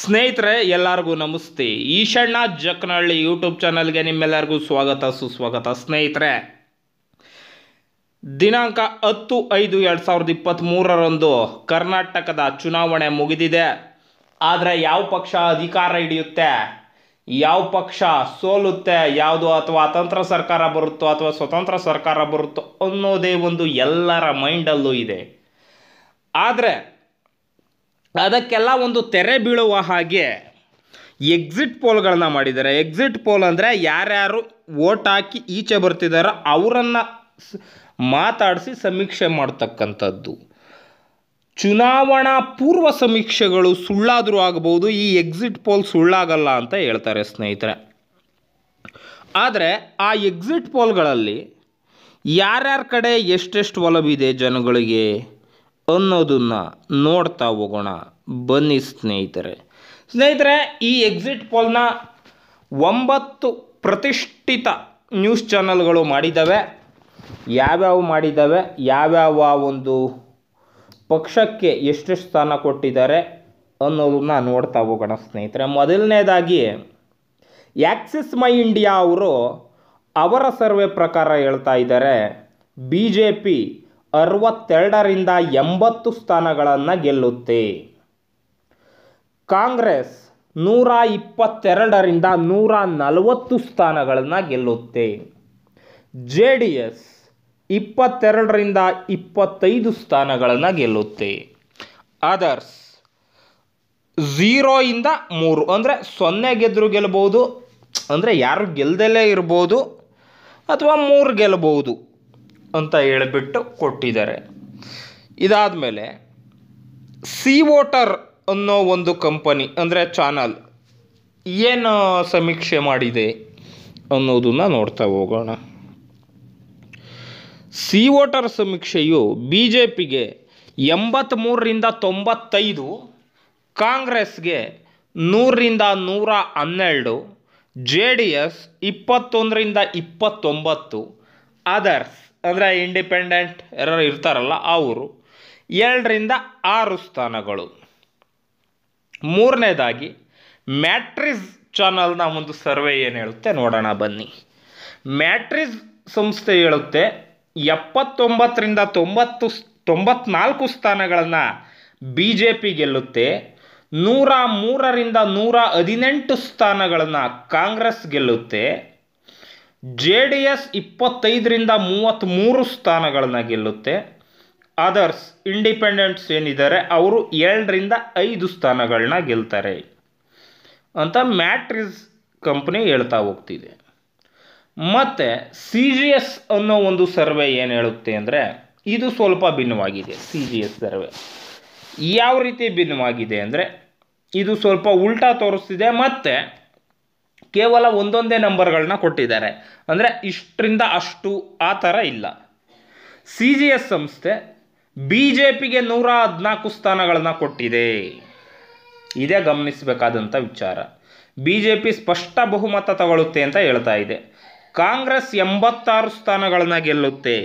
ಸ್ನೇಹಿತರೆ ಎಲ್ಲರಿಗೂ ನಮಸ್ತೆ ಈಶಣ್ಣ ಜಕ್ನಹಳ್ಳಿ ಯೂಟ್ಯೂಬ್ ಚಾನಲ್ಗೆ ನಿಮ್ಮೆಲ್ಲರಿಗೂ ಸ್ವಾಗತ ಸುಸ್ವಾಗತ ಸ್ನೇಹಿತರೆ ದಿನಾಂಕ ಹತ್ತು ಐದು ಎರಡು ಸಾವಿರದ ಇಪ್ಪತ್ತ್ಮೂರರಂದು ಕರ್ನಾಟಕದ ಚುನಾವಣೆ ಮುಗಿದಿದೆ ಆದರೆ ಯಾವ ಪಕ್ಷ ಅಧಿಕಾರ ಹಿಡಿಯುತ್ತೆ ಯಾವ ಪಕ್ಷ ಸೋಲುತ್ತೆ ಯಾವುದು ಅಥವಾ ಅತಂತ್ರ ಸರ್ಕಾರ ಬರುತ್ತೋ ಅಥವಾ ಸ್ವತಂತ್ರ ಸರ್ಕಾರ ಬರುತ್ತೋ ಅನ್ನೋದೇ ಒಂದು ಎಲ್ಲರ ಮೈಂಡಲ್ಲೂ ಇದೆ ಆದರೆ ಅದಕ್ಕೆಲ್ಲ ಒಂದು ತೆರೆ ಬೀಳುವ ಹಾಗೆ ಎಕ್ಸಿಟ್ ಪೋಲ್ಗಳನ್ನ ಮಾಡಿದ್ದಾರೆ ಎಕ್ಸಿಟ್ ಪೋಲ್ ಅಂದರೆ ಯಾರ್ಯಾರು ಓಟ್ ಹಾಕಿ ಈಚೆ ಬರ್ತಿದ್ದಾರೋ ಅವರನ್ನು ಮಾತಾಡಿಸಿ ಸಮೀಕ್ಷೆ ಮಾಡ್ತಕ್ಕಂಥದ್ದು ಚುನಾವಣಾ ಪೂರ್ವ ಸಮೀಕ್ಷೆಗಳು ಸುಳ್ಳಾದರೂ ಆಗ್ಬೋದು ಈ ಎಕ್ಸಿಟ್ ಪೋಲ್ ಸುಳ್ಳಾಗಲ್ಲ ಅಂತ ಹೇಳ್ತಾರೆ ಸ್ನೇಹಿತರೆ ಆದರೆ ಆ ಎಕ್ಸಿಟ್ ಪೋಲ್ಗಳಲ್ಲಿ ಯಾರ್ಯಾರ ಕಡೆ ಎಷ್ಟೆಷ್ಟು ಒಲವಿದೆ ಜನಗಳಿಗೆ ಅನ್ನೋದನ್ನ ನೋಡ್ತಾ ಹೋಗೋಣ ಬನ್ನಿ ಸ್ನೇಹಿತರೆ ಸ್ನೇಹಿತರೆ ಈ ಎಕ್ಸಿಟ್ ಪೋಲ್ನ ಒಂಬತ್ತು ಪ್ರತಿಷ್ಠಿತ ನ್ಯೂಸ್ ಚಾನಲ್ಗಳು ಮಾಡಿದ್ದಾವೆ ಯಾವ್ಯಾವ ಮಾಡಿದ್ದಾವೆ ಯಾವ್ಯಾವ ಒಂದು ಪಕ್ಷಕ್ಕೆ ಎಷ್ಟು ಸ್ಥಾನ ಕೊಟ್ಟಿದ್ದಾರೆ ಅನ್ನೋದನ್ನ ನೋಡ್ತಾ ಹೋಗೋಣ ಸ್ನೇಹಿತರೆ ಮೊದಲನೇದಾಗಿ ಆಕ್ಸಿಸ್ ಮೈ ಇಂಡಿಯಾ ಅವರು ಅವರ ಸರ್ವೆ ಪ್ರಕಾರ ಹೇಳ್ತಾ ಇದ್ದಾರೆ ಬಿ ಜೆ ಪಿ ಅರವತ್ತೆರಡರಿಂದ ಎಂಬತ್ತು ಸ್ಥಾನಗಳನ್ನು ಗೆಲ್ಲುತ್ತೆ ಕಾಂಗ್ರೆಸ್ ನೂರ ಇಪ್ಪತ್ತೆರಡರಿಂದ ನೂರ ನಲವತ್ತು ಸ್ಥಾನಗಳನ್ನು ಗೆಲ್ಲುತ್ತೆ ಜೆ ಡಿ ಎಸ್ ಇಪ್ಪತ್ತೆರಡರಿಂದ ಇಪ್ಪತ್ತೈದು ಸ್ಥಾನಗಳನ್ನು ಗೆಲ್ಲುತ್ತೆ ಅದರ್ಸ್ ಝೀರೋಯಿಂದ ಮೂರು ಅಂದರೆ ಸೊನ್ನೆ ಗೆದ್ರು ಗೆಲ್ಬೋದು ಅಂದರೆ ಯಾರು ಗೆಲ್ಲದಲ್ಲೇ ಇರ್ಬೋದು ಅಥವಾ ಮೂರು ಗೆಲ್ಬೋದು ಅಂತ ಹೇಳ್ಬಿಟ್ಟು ಕೊಟ್ಟಿದ್ದಾರೆ ಇದಾದ ಮೇಲೆ ಸಿ ವೋಟರ್ ಅನ್ನೋ ಒಂದು ಕಂಪನಿ ಅಂದರೆ ಚಾನಲ್ ಏನು ಸಮೀಕ್ಷೆ ಮಾಡಿದೆ ಅನ್ನೋದನ್ನು ನೋಡ್ತಾ ಹೋಗೋಣ ಸಿ ವೋಟರ್ ಸಮೀಕ್ಷೆಯು ಬಿ ಜೆ ಪಿಗೆ ಎಂಬತ್ತ್ಮೂರರಿಂದ ತೊಂಬತ್ತೈದು ಕಾಂಗ್ರೆಸ್ಗೆ ನೂರರಿಂದ ನೂರ ಹನ್ನೆರಡು ಜೆ ಡಿ ಎಸ್ ಇಪ್ಪತ್ತೊಂದರಿಂದ ಇಪ್ಪತ್ತೊಂಬತ್ತು ಅದರ್ಸ್ ಅಂದರೆ ಇಂಡಿಪೆಂಡೆಂಟ್ ಯಾರು ಇರ್ತಾರಲ್ಲ ಅವರು ಎರಡರಿಂದ ಆರು ಸ್ಥಾನಗಳು ಮೂರನೇದಾಗಿ ಮ್ಯಾಟ್ರಿಸ್ ಚಾನಲ್ನ ಒಂದು ಸರ್ವೆ ಏನು ಹೇಳುತ್ತೆ ನೋಡೋಣ ಬನ್ನಿ ಮ್ಯಾಟ್ರಿಸ್ ಸಂಸ್ಥೆ ಹೇಳುತ್ತೆ ಎಪ್ಪತ್ತೊಂಬತ್ತರಿಂದ ತೊಂಬತ್ತು ತೊಂಬತ್ನಾಲ್ಕು ಸ್ಥಾನಗಳನ್ನು ಬಿ ಜೆ ಪಿ ಗೆಲ್ಲುತ್ತೆ ನೂರ ಮೂರರಿಂದ ನೂರ ಹದಿನೆಂಟು ಸ್ಥಾನಗಳನ್ನು ಕಾಂಗ್ರೆಸ್ ಗೆಲ್ಲುತ್ತೆ ಜೆ ಡಿ ಎಸ್ ಇಪ್ಪತ್ತೈದರಿಂದ ಮೂವತ್ತ್ಮೂರು ಸ್ಥಾನಗಳನ್ನ ಗೆಲ್ಲುತ್ತೆ ಅದರ್ಸ್ ಇಂಡಿಪೆಂಡೆಂಟ್ಸ್ ಏನಿದ್ದಾರೆ ಅವರು ಎರಡರಿಂದ ಐದು ಸ್ಥಾನಗಳನ್ನ ಗೆಲ್ತಾರೆ ಅಂತ ಮ್ಯಾಟ್ರಿಸ್ ಕಂಪ್ನಿ ಹೇಳ್ತಾ ಹೋಗ್ತಿದೆ ಮತ್ತು ಸಿ ಜಿ ಎಸ್ ಅನ್ನೋ ಒಂದು ಸರ್ವೆ ಏನು ಹೇಳುತ್ತೆ ಅಂದರೆ ಇದು ಸ್ವಲ್ಪ ಭಿನ್ನವಾಗಿದೆ ಸಿ ಜಿ ಎಸ್ ಸರ್ವೆ ಯಾವ ರೀತಿ ಭಿನ್ನವಾಗಿದೆ ಅಂದರೆ ಇದು ಸ್ವಲ್ಪ ಉಲ್ಟಾ ತೋರಿಸ್ತಿದೆ ಮತ್ತು ಕೇವಲ ಒಂದೊಂದೇ ನಂಬರ್ಗಳನ್ನ ಕೊಟ್ಟಿದ್ದಾರೆ ಅಂದರೆ ಇಷ್ಟರಿಂದ ಅಷ್ಟು ಆ ಥರ ಇಲ್ಲ ಸಿ ಜಿ ಎಸ್ ಸಂಸ್ಥೆ ಬಿ ಜೆ ಪಿಗೆ ನೂರ ಹದಿನಾಲ್ಕು ಸ್ಥಾನಗಳನ್ನು ಕೊಟ್ಟಿದೆ ಇದೇ ಗಮನಿಸಬೇಕಾದಂಥ ವಿಚಾರ ಬಿ ಜೆ ಪಿ ಸ್ಪಷ್ಟ ಬಹುಮತ ತಗೊಳ್ಳುತ್ತೆ ಅಂತ ಹೇಳ್ತಾ ಇದೆ ಕಾಂಗ್ರೆಸ್ ಎಂಬತ್ತಾರು ಸ್ಥಾನಗಳನ್ನು ಗೆಲ್ಲುತ್ತೆ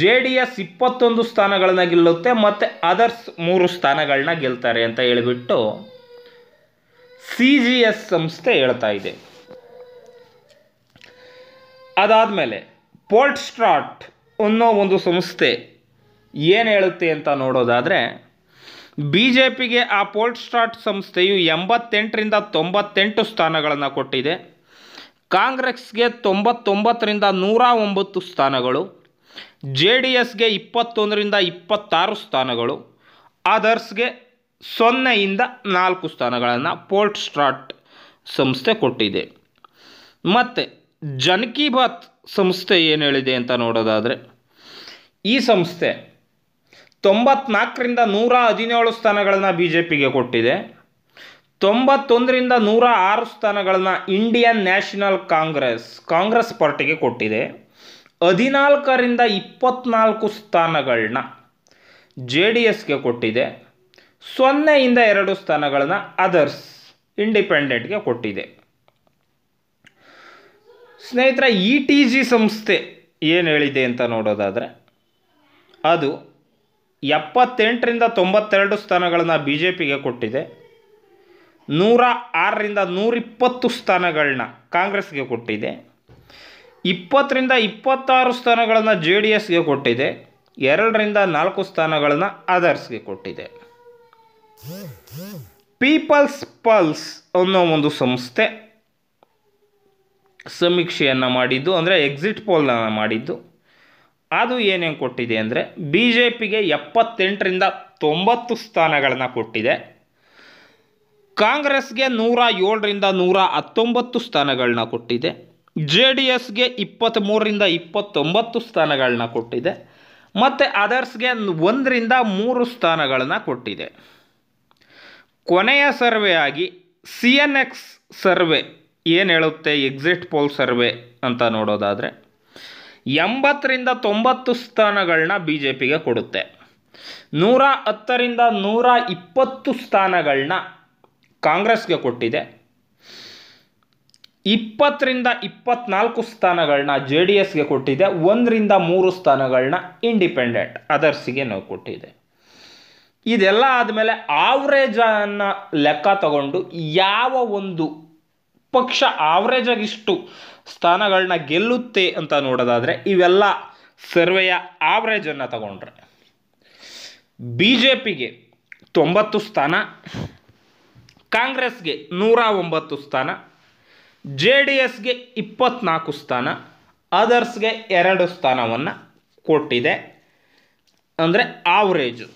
ಜೆ ಡಿ ಎಸ್ ಇಪ್ಪತ್ತೊಂದು ಸ್ಥಾನಗಳನ್ನ ಗೆಲ್ಲುತ್ತೆ ಮತ್ತು ಅದರ್ಸ್ ಮೂರು ಸ್ಥಾನಗಳನ್ನ ಗೆಲ್ತಾರೆ ಅಂತ ಹೇಳಿಬಿಟ್ಟು ಸಿ ಜಿ ಎಸ್ ಸಂಸ್ಥೆ ಹೇಳ್ತಾ ಇದೆ ಅದಾದಮೇಲೆ ಪೋರ್ಟ್ ಸ್ಟ್ರಾಟ್ ಅನ್ನೋ ಒಂದು ಸಂಸ್ಥೆ ಏನು ಹೇಳುತ್ತೆ ಅಂತ ನೋಡೋದಾದರೆ ಬಿ ಜೆ ಪಿಗೆ ಆ ಪೋರ್ಟ್ ಸ್ಟ್ರಾಟ್ ಸಂಸ್ಥೆಯು ಎಂಬತ್ತೆಂಟರಿಂದ ತೊಂಬತ್ತೆಂಟು ಸ್ಥಾನಗಳನ್ನು ಕೊಟ್ಟಿದೆ ಕಾಂಗ್ರೆಸ್ಗೆ ತೊಂಬತ್ತೊಂಬತ್ತರಿಂದ ನೂರ ಒಂಬತ್ತು ಸ್ಥಾನಗಳು ಜೆ ಡಿ ಎಸ್ಗೆ ಇಪ್ಪತ್ತೊಂದರಿಂದ ಇಪ್ಪತ್ತಾರು ಸ್ಥಾನಗಳು ಅದರ್ಸ್ಗೆ ಸೊನ್ನೆಯಿಂದ ನಾಲ್ಕು ಸ್ಥಾನಗಳನ್ನು ಪೋರ್ಟ್ ಸ್ಟ್ರಾಟ್ ಸಂಸ್ಥೆ ಕೊಟ್ಟಿದೆ ಮತ್ತು ಜನ್ ಬಾತ್ ಸಂಸ್ಥೆ ಏನು ಹೇಳಿದೆ ಅಂತ ನೋಡೋದಾದರೆ ಈ ಸಂಸ್ಥೆ ತೊಂಬತ್ನಾಲ್ಕರಿಂದ ನೂರ ಹದಿನೇಳು ಸ್ಥಾನಗಳನ್ನು ಬಿ ಜೆ ಪಿಗೆ ಕೊಟ್ಟಿದೆ ತೊಂಬತ್ತೊಂದರಿಂದ ನೂರ ಆರು ಸ್ಥಾನಗಳನ್ನು ಇಂಡಿಯನ್ ನ್ಯಾಷನಲ್ ಕಾಂಗ್ರೆಸ್ ಕಾಂಗ್ರೆಸ್ ಪಾರ್ಟಿಗೆ ಕೊಟ್ಟಿದೆ ಹದಿನಾಲ್ಕರಿಂದ ಇಪ್ಪತ್ನಾಲ್ಕು ಸ್ಥಾನಗಳನ್ನ ಜೆ ಡಿ ಎಸ್ಗೆ ಕೊಟ್ಟಿದೆ ಸೊನ್ನೆಯಿಂದ ಎರಡು ಸ್ಥಾನಗಳನ್ನು ಅದರ್ಸ್ ಇಂಡಿಪೆಂಡೆಂಟ್ಗೆ ಕೊಟ್ಟಿದೆ ಸ್ನೇಹಿತರ ಇ e ಟಿ ಜಿ ಸಂಸ್ಥೆ ಏನು ಹೇಳಿದೆ ಅಂತ ನೋಡೋದಾದರೆ ಅದು ಎಪ್ಪತ್ತೆಂಟರಿಂದ ತೊಂಬತ್ತೆರಡು ಸ್ಥಾನಗಳನ್ನು ಬಿ ಜೆ ಪಿಗೆ ಕೊಟ್ಟಿದೆ ನೂರ ಆರರಿಂದ ನೂರಿಪ್ಪತ್ತು ಸ್ಥಾನಗಳನ್ನ ಕಾಂಗ್ರೆಸ್ಗೆ ಕೊಟ್ಟಿದೆ ಇಪ್ಪತ್ತರಿಂದ ಇಪ್ಪತ್ತಾರು ಸ್ಥಾನಗಳನ್ನು ಜೆ ಡಿ ಎಸ್ಗೆ ಕೊಟ್ಟಿದೆ ಎರಡರಿಂದ ನಾಲ್ಕು ಸ್ಥಾನಗಳನ್ನು ಅದರ್ಸ್ಗೆ ಕೊಟ್ಟಿದೆ ಪೀಪಲ್ಸ್ ಪಲ್ಸ್ ಅನ್ನೋ ಒಂದು ಸಂಸ್ಥೆ ಸಮೀಕ್ಷೆಯನ್ನು ಮಾಡಿದ್ದು ಅಂದರೆ ಎಕ್ಸಿಟ್ ಪೋಲನ್ನು ಮಾಡಿದ್ದು ಅದು ಏನೇನು ಕೊಟ್ಟಿದೆ ಅಂದರೆ ಬಿ ಜೆ ಪಿಗೆ ಎಪ್ಪತ್ತೆಂಟರಿಂದ ತೊಂಬತ್ತು ಸ್ಥಾನಗಳನ್ನು ಕೊಟ್ಟಿದೆ ಕಾಂಗ್ರೆಸ್ಗೆ ನೂರ ಏಳರಿಂದ ನೂರ ಹತ್ತೊಂಬತ್ತು ಸ್ಥಾನಗಳನ್ನ ಕೊಟ್ಟಿದೆ ಜೆ ಡಿ ಎಸ್ಗೆ ಇಪ್ಪತ್ತ್ಮೂರರಿಂದ ಇಪ್ಪತ್ತೊಂಬತ್ತು ಸ್ಥಾನಗಳನ್ನ ಕೊಟ್ಟಿದೆ ಮತ್ತು ಅದರ್ಸ್ಗೆ ಒಂದರಿಂದ ಮೂರು ಸ್ಥಾನಗಳನ್ನು ಕೊಟ್ಟಿದೆ ಕೊನೆಯ ಸರ್ವೆ ಆಗಿ ಸಿ ಎನ್ ಎಕ್ಸ್ ಸರ್ವೆ ಏನು ಹೇಳುತ್ತೆ ಎಕ್ಸಿಟ್ ಪೋಲ್ ಸರ್ವೆ ಅಂತ ನೋಡೋದಾದರೆ ಎಂಬತ್ತರಿಂದ ತೊಂಬತ್ತು ಸ್ಥಾನಗಳನ್ನ ಬಿ ಜೆ ಪಿಗೆ ಕೊಡುತ್ತೆ ನೂರ ಹತ್ತರಿಂದ ನೂರ ಇಪ್ಪತ್ತು ಸ್ಥಾನಗಳನ್ನ ಕಾಂಗ್ರೆಸ್ಗೆ ಕೊಟ್ಟಿದೆ ಇಪ್ಪತ್ತರಿಂದ ಇಪ್ಪತ್ನಾಲ್ಕು ಸ್ಥಾನಗಳನ್ನ ಜೆ ಡಿ ಎಸ್ಗೆ ಕೊಟ್ಟಿದೆ ಒಂದರಿಂದ ಮೂರು ಸ್ಥಾನಗಳನ್ನ ಇಂಡಿಪೆಂಡೆಂಟ್ ಅದರ್ಸಿಗೆ ನಾವು ಕೊಟ್ಟಿದೆ ಇದೆಲ್ಲ ಆದಮೇಲೆ ಆವ್ರೇಜನ್ನು ಲೆಕ್ಕ ತಗೊಂಡು ಯಾವ ಒಂದು ಪಕ್ಷ ಆವ್ರೇಜಾಗಿ ಇಷ್ಟು ಸ್ಥಾನಗಳನ್ನ ಗೆಲ್ಲುತ್ತೆ ಅಂತ ನೋಡೋದಾದರೆ ಇವೆಲ್ಲ ಸರ್ವೆಯ ಆವ್ರೇಜನ್ನು ತಗೊಂಡ್ರೆ ಬಿ ಜೆ ಪಿಗೆ ತೊಂಬತ್ತು ಸ್ಥಾನ ಕಾಂಗ್ರೆಸ್ಗೆ ನೂರ ಒಂಬತ್ತು ಸ್ಥಾನ ಜೆ ಡಿ ಎಸ್ಗೆ ಇಪ್ಪತ್ನಾಲ್ಕು ಸ್ಥಾನ ಅದರ್ಸ್ಗೆ ಎರಡು ಸ್ಥಾನವನ್ನು ಕೊಟ್ಟಿದೆ ಅಂದರೆ ಆವ್ರೇಜು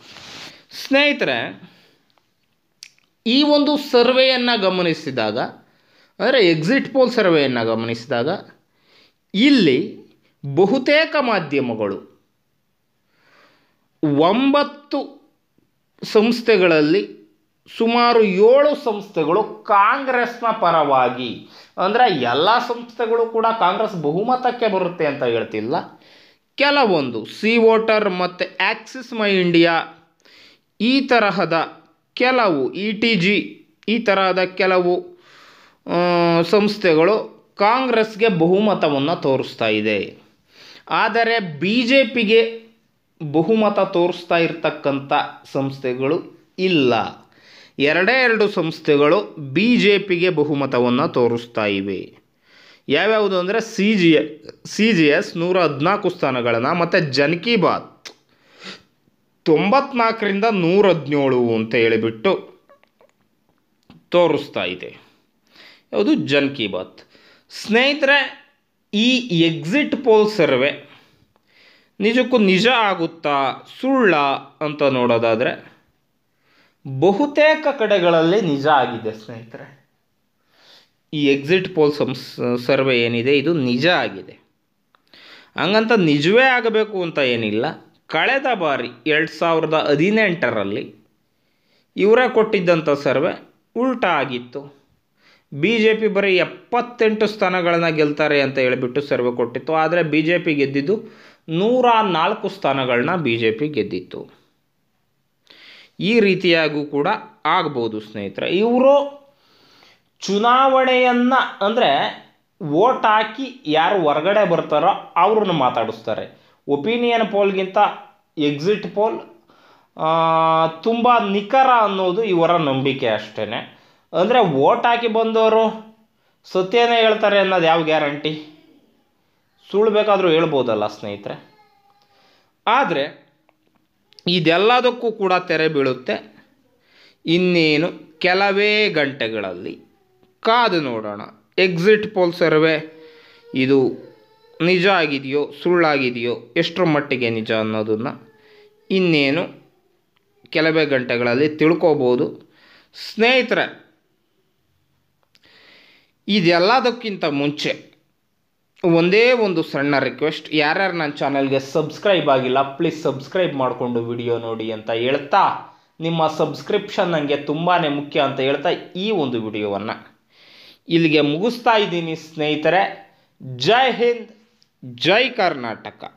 ಸ್ನೇಹಿತರೆ ಈ ಒಂದು ಸರ್ವೆಯನ್ನು ಗಮನಿಸಿದಾಗ ಅಂದರೆ ಎಕ್ಸಿಟ್ ಪೋಲ್ ಸರ್ವೆಯನ್ನು ಗಮನಿಸಿದಾಗ ಇಲ್ಲಿ ಬಹುತೇಕ ಮಾಧ್ಯಮಗಳು ಒಂಬತ್ತು ಸಂಸ್ಥೆಗಳಲ್ಲಿ ಸುಮಾರು ಏಳು ಸಂಸ್ಥೆಗಳು ಕಾಂಗ್ರೆಸ್ನ ಪರವಾಗಿ ಅಂದರೆ ಎಲ್ಲ ಸಂಸ್ಥೆಗಳು ಕೂಡ ಕಾಂಗ್ರೆಸ್ ಬಹುಮತಕ್ಕೆ ಬರುತ್ತೆ ಅಂತ ಹೇಳ್ತಿಲ್ಲ ಕೆಲವೊಂದು ಸಿ ವೋಟರ್ ಮತ್ತು ಆಕ್ಸಿಸ್ ಮೈ ಇಂಡಿಯಾ ಈ ತರಹದ ಕೆಲವು ಇ ಟಿ ಜಿ ಈ ತರಹದ ಕೆಲವು ಸಂಸ್ಥೆಗಳು ಕಾಂಗ್ರೆಸ್ಗೆ ಬಹುಮತವನ್ನು ತೋರಿಸ್ತಾ ಇದೆ ಆದರೆ ಬಿ ಜೆ ಪಿಗೆ ಬಹುಮತ ತೋರಿಸ್ತಾ ಇರತಕ್ಕಂಥ ಸಂಸ್ಥೆಗಳು ಇಲ್ಲ ಎರಡೇ ಎರಡು ಸಂಸ್ಥೆಗಳು ಬಿ ಜೆ ಪಿಗೆ ಬಹುಮತವನ್ನು ತೋರಿಸ್ತಾ ಇವೆ ಯಾವ್ಯಾವುದು ಅಂದರೆ C G C G S ನೂರ ಹದಿನಾಲ್ಕು ಸ್ಥಾನಗಳನ್ನು ಮತ್ತು ಜನ್ ಕಿ ಬಾತ್ ತೊಂಬತ್ನಾಲ್ಕರಿಂದ ನೂರ ಹದಿನೇಳು ಅಂತ ಹೇಳಿಬಿಟ್ಟು ತೋರಿಸ್ತಾ ಇದೆ ಯಾವುದು ಜನ್ ಕಿ ಬಾತ್ ಸ್ನೇಹಿತರೆ ಈ ಎಕ್ಸಿಟ್ ಪೋಲ್ ಸರ್ವೆ ನಿಜಕ್ಕೂ ನಿಜ ಆಗುತ್ತಾ ಸುಳ್ಳ ಅಂತ ನೋಡೋದಾದರೆ ಬಹುತೇಕ ಕಡೆಗಳಲ್ಲಿ ನಿಜ ಆಗಿದೆ ಸ್ನೇಹಿತರೆ ಈ ಎಕ್ಸಿಟ್ ಪೋಲ್ ಸಂಸ್ ಸರ್ವೆ ಏನಿದೆ ಇದು ನಿಜ ಆಗಿದೆ ಹಂಗಂತ ನಿಜವೇ ಆಗಬೇಕು ಅಂತ ಏನಿಲ್ಲ ಕಳೆದ ಬಾರಿ ಎರಡು ಸಾವಿರದ ಹದಿನೆಂಟರಲ್ಲಿ ಇವರೇ ಕೊಟ್ಟಿದ್ದಂಥ ಸರ್ವೆ ಉಲ್ಟ ಆಗಿತ್ತು ಬಿ ಜೆ ಪಿ ಬರೀ ಎಪ್ಪತ್ತೆಂಟು ಸ್ಥಾನಗಳನ್ನು ಗೆಲ್ತಾರೆ ಅಂತ ಹೇಳಿಬಿಟ್ಟು ಸರ್ವೆ ಕೊಟ್ಟಿತ್ತು ಆದರೆ ಬಿ ಜೆ ಪಿ ಗೆದ್ದಿದ್ದು ನೂರ ನಾಲ್ಕು ಸ್ಥಾನಗಳನ್ನ ಬಿ ಜೆ ಪಿ ಗೆದ್ದಿತ್ತು ಈ ರೀತಿಯಾಗೂ ಕೂಡ ಆಗ್ಬೋದು ಸ್ನೇಹಿತರೆ ಇವರು ಚುನಾವಣೆಯನ್ನು ಅಂದರೆ ವೋಟ್ ಹಾಕಿ ಯಾರು ಹೊರಗಡೆ ಬರ್ತಾರೋ ಅವ್ರನ್ನ ಮಾತಾಡಿಸ್ತಾರೆ ಒಪಿನಿಯನ್ ಪೋಲ್ಗಿಂತ ಎಕ್ಸಿಟ್ ಪೋಲ್ ತುಂಬ ನಿಖರ ಅನ್ನೋದು ಇವರ ನಂಬಿಕೆ ಅಷ್ಟೇ ಅಂದರೆ ವೋಟ್ ಹಾಕಿ ಬಂದವರು ಸತ್ಯನೇ ಹೇಳ್ತಾರೆ ಅನ್ನೋದು ಯಾವ ಗ್ಯಾರಂಟಿ ಸುಳ್ಳು ಬೇಕಾದರೂ ಹೇಳ್ಬೋದಲ್ಲ ಸ್ನೇಹಿತರೆ ಆದರೆ ಇದೆಲ್ಲದಕ್ಕೂ ಕೂಡ ತೆರೆ ಬೀಳುತ್ತೆ ಇನ್ನೇನು ಕೆಲವೇ ಗಂಟೆಗಳಲ್ಲಿ ಕಾದು ನೋಡೋಣ ಎಕ್ಸಿಟ್ ಪೋಲ್ ಸರ್ವೆ ಇದು ನಿಜ ಆಗಿದೆಯೋ ಸುಳ್ಳಾಗಿದೆಯೋ ಎಷ್ಟರ ಮಟ್ಟಿಗೆ ನಿಜ ಅನ್ನೋದನ್ನು ಇನ್ನೇನು ಕೆಲವೇ ಗಂಟೆಗಳಲ್ಲಿ ತಿಳ್ಕೋಬೋದು ಸ್ನೇಹಿತರೆ ಇದೆಲ್ಲದಕ್ಕಿಂತ ಮುಂಚೆ ಒಂದೇ ಒಂದು ಸಣ್ಣ ರಿಕ್ವೆಸ್ಟ್ ಯಾರ್ಯಾರು ನನ್ನ ಚಾನಲ್ಗೆ ಸಬ್ಸ್ಕ್ರೈಬ್ ಆಗಿಲ್ಲ ಪ್ಲೀಸ್ ಸಬ್ಸ್ಕ್ರೈಬ್ ಮಾಡಿಕೊಂಡು ವಿಡಿಯೋ ನೋಡಿ ಅಂತ ಹೇಳ್ತಾ ನಿಮ್ಮ ಸಬ್ಸ್ಕ್ರಿಪ್ಷನ್ ನನಗೆ ತುಂಬಾ ಮುಖ್ಯ ಅಂತ ಹೇಳ್ತಾ ಈ ಒಂದು ವಿಡಿಯೋವನ್ನು ಇಲ್ಲಿಗೆ ಮುಗಿಸ್ತಾ ಇದ್ದೀನಿ ಸ್ನೇಹಿತರೆ ಜೈ ಹಿಂದ್ जय कर्नाटका